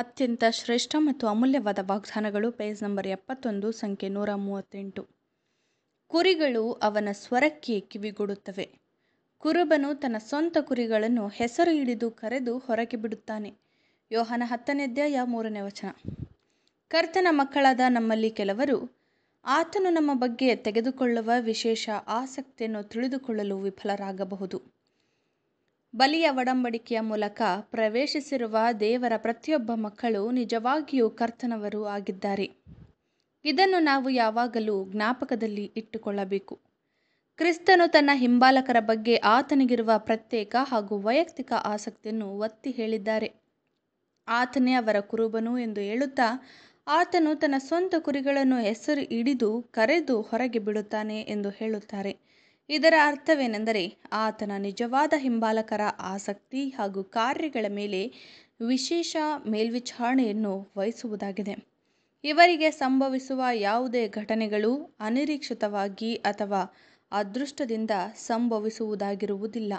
ಅತ್ಯಂತ ಶ್ರೇಷ್ಠ ಮತ್ತು ಅಮೂಲ್ಯವಾದ ವಾಗ್ದಾನಗಳು ಪೇಜ್ ನಂಬರ್ ಎಪ್ಪತ್ತೊಂದು ಸಂಖ್ಯೆ ನೂರ ಮೂವತ್ತೆಂಟು ಕುರಿಗಳು ಅವನ ಸ್ವರಕ್ಕೆ ಕಿವಿಗೊಡುತ್ತವೆ ಕುರುಬನು ತನ್ನ ಸ್ವಂತ ಕುರಿಗಳನ್ನು ಹೆಸರು ಹಿಡಿದು ಕರೆದು ಹೊರಗೆ ಬಿಡುತ್ತಾನೆ ಯೋಹನ ಹತ್ತನೇ ಅಧ್ಯಾಯ ಮೂರನೇ ವಚನ ಕರ್ತನ ಮಕ್ಕಳಾದ ನಮ್ಮಲ್ಲಿ ಕೆಲವರು ಆತನು ನಮ್ಮ ಬಗ್ಗೆ ತೆಗೆದುಕೊಳ್ಳುವ ವಿಶೇಷ ಆಸಕ್ತಿಯನ್ನು ತಿಳಿದುಕೊಳ್ಳಲು ವಿಫಲರಾಗಬಹುದು ಬಲಿಯ ಒಡಂಬಡಿಕೆಯ ಮೂಲಕ ಪ್ರವೇಶಿಸಿರುವ ದೇವರ ಪ್ರತಿಯೊಬ್ಬ ಮಕ್ಕಳು ನಿಜವಾಗಿಯೂ ಕರ್ತನವರು ಆಗಿದ್ದಾರೆ ಇದನ್ನು ನಾವು ಯಾವಾಗಲೂ ಜ್ಞಾಪಕದಲ್ಲಿ ಇಟ್ಟುಕೊಳ್ಳಬೇಕು ಕ್ರಿಸ್ತನು ತನ್ನ ಹಿಂಬಾಲಕರ ಬಗ್ಗೆ ಆತನಿಗಿರುವ ಪ್ರತ್ಯೇಕ ಹಾಗೂ ವೈಯಕ್ತಿಕ ಆಸಕ್ತಿಯನ್ನು ಒತ್ತಿ ಹೇಳಿದ್ದಾರೆ ಆತನೇ ಅವರ ಕುರುಬನು ಎಂದು ಹೇಳುತ್ತಾ ಆತನು ತನ್ನ ಸ್ವಂತ ಕುರಿಗಳನ್ನು ಹೆಸರು ಹಿಡಿದು ಕರೆದು ಹೊರಗೆ ಬಿಡುತ್ತಾನೆ ಎಂದು ಹೇಳುತ್ತಾರೆ ಇದರ ಅರ್ಥವೇನೆಂದರೆ ಆತನ ನಿಜವಾದ ಹಿಂಬಾಲಕರ ಆಸಕ್ತಿ ಹಾಗೂ ಕಾರ್ಯಗಳ ಮೇಲೆ ವಿಶೇಷ ಮೇಲ್ವಿಚಾರಣೆಯನ್ನು ವಹಿಸುವುದಾಗಿದೆ ಇವರಿಗೆ ಸಂಭವಿಸುವ ಯಾವುದೇ ಘಟನೆಗಳು ಅನಿರೀಕ್ಷಿತವಾಗಿ ಅಥವಾ ಅದೃಷ್ಟದಿಂದ ಸಂಭವಿಸುವುದಾಗಿರುವುದಿಲ್ಲ